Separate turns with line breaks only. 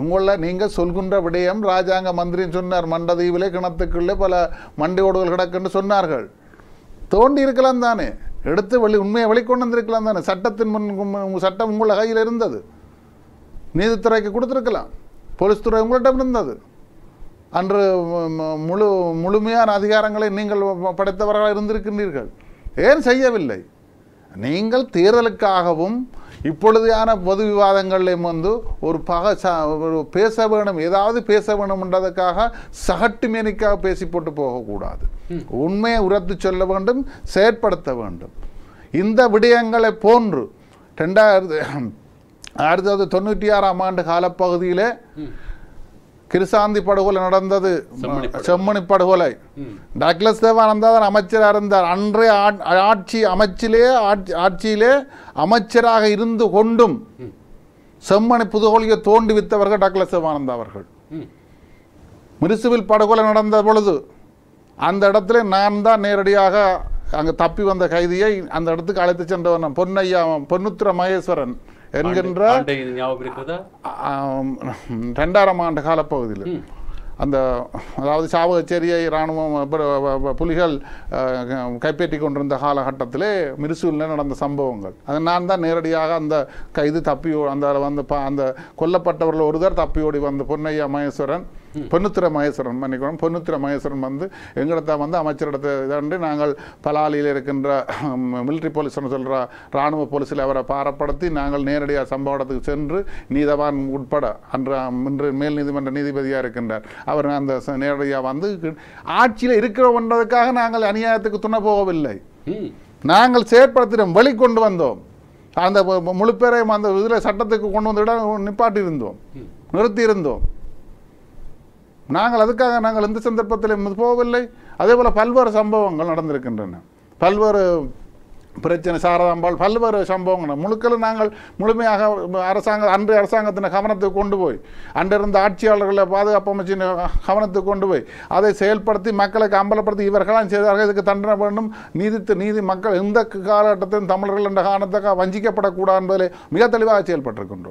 உங்களை நீங்கள் சொல்கின்ற விடயம் ராஜாங்க மந்திரி சொன்னார் மண்டதீவிலே கிணத்துக்குள்ளே பல மண்டி ஓடுகள் கிடக்குன்னு சொன்னார்கள் தோண்டி இருக்கலாம் தானே எடுத்து வெளி உண்மையை வெளிக்கொண்டு வந்திருக்கலாம் தானே சட்டத்தின் முன் சட்டம் உங்களை கையில் இருந்தது நீதித்துறைக்கு கொடுத்துருக்கலாம் போலீஸ் துறை உங்கள்கிட்ட இருந்தது அன்று முழு முழுமையான அதிகாரங்களை நீங்கள் படைத்தவர்களாக இருந்திருக்கின்றீர்கள் ஏன் செய்யவில்லை நீங்கள் தேர்தலுக்காகவும் இப்பொழுதையான பொது விவாதங்களிலும் வந்து ஒரு பக பேச வேணும் ஏதாவது பேச வேணும்ன்றதுக்காக சகட்டு மேனிக்காக பேசி போட்டு போகக்கூடாது உண்மையை உரத்து சொல்ல வேண்டும் செயற்படுத்த வேண்டும் இந்த விடயங்களை போன்று ரெண்டாயிரத்து ஆயிரத்தி தொள்ளாயிரத்தி தொண்ணூற்றி ஆறாம் ஆண்டு காலப்பகுதியில் கிருசாந்தி படுகொலை நடந்தது செம்மணி படுகொலை டக்லஸ் தேவானந்தா தான் அமைச்சராக இருந்தார் அன்றைய ஆட்சி அமைச்சிலே ஆட்சியிலே அமைச்சராக இருந்து கொண்டும் செம்மணி புதுகொலையை தோண்டி வித்தவர்கள் டக்லஸ் தேவானந்தா அவர்கள் மிருசுவில் படுகொலை நடந்த பொழுது அந்த இடத்துல நான் தான் நேரடியாக அங்கே தப்பி வந்த கைதியை அந்த இடத்துக்கு அழைத்து சென்றவன் பொன்னையா பொன்னுத்திர மகேஸ்வரன் என்கின்ற ரெண்டாயிரம் ஆண்டு காலப்பகுதியில் அந்த அதாவது சாவகச்சேரியை இராணுவம் புலிகள் கைப்பற்றி கொண்டிருந்த காலகட்டத்திலே மிரிசூலில் நடந்த சம்பவங்கள் அதை நான் தான் நேரடியாக அந்த கைது தப்பி அந்த வந்து அந்த கொல்லப்பட்டவர்கள் ஒருதர் தப்பியோடி வந்த பொன்னையா மகேஸ்வரன் பொன்னுத்திர மகேஸ்வரன் மன்னிக்கணும் பொன்னுத்திர மகேஸ்வரன் வந்து எங்களிடத்த வந்து அமைச்சரிடத்தை இதாண்டு நாங்கள் பலாலியில் இருக்கின்ற மிலிட்ரி போலீஸ்னு சொல்கிற இராணுவ போலீஸில் அவரை பாரப்படுத்தி நாங்கள் நேரடியாக சம்பவ இடத்துக்கு சென்று நீதவான் உட்பட அன்று இன்று மேல் நீதிமன்ற நீதிபதியாக இருக்கின்றார் அவர் அந்த நேரடியாக வந்து ஆட்சியில் இருக்கிறோம்ன்றதுக்காக நாங்கள் அநியாயத்துக்கு துணை போகவில்லை நாங்கள் செயற்படுத்தினோம் கொண்டு வந்தோம் அந்த முழுப்பேரையும் அந்த இதில் சட்டத்துக்கு கொண்டு வந்து நிப்பாட்டி இருந்தோம் நிறுத்தி இருந்தோம் நாங்கள் அதுக்காக நாங்கள் இந்த சந்தர்ப்பத்தில் போகவில்லை அதே போல் பல்வேறு சம்பவங்கள் நடந்திருக்கின்றன பல்வேறு பிரச்சனை சாரதாம்பால் பல்வேறு சம்பவங்கள் முழுக்கள் நாங்கள் முழுமையாக அரசாங்க அன்றைய அரசாங்கத்தின் கவனத்துக்கு கொண்டு போய் அன்றிருந்த ஆட்சியாளர்களை பாதுகாப்பு அமைச்சின் கவனத்துக்கு கொண்டு போய் அதை செயல்படுத்தி மக்களுக்கு அம்பலப்படுத்தி இவர்களாம் செய்தார்கள் இதுக்கு தண்டனை வேண்டும் நீதித்து நீதி மக்கள் எந்த காலகட்டத்தில் தமிழர்கள் என்ற காரணத்தக்க வஞ்சிக்கப்படக்கூடாது என்பதில் மிக தெளிவாக செயல்பட்டிருக்கின்றோம்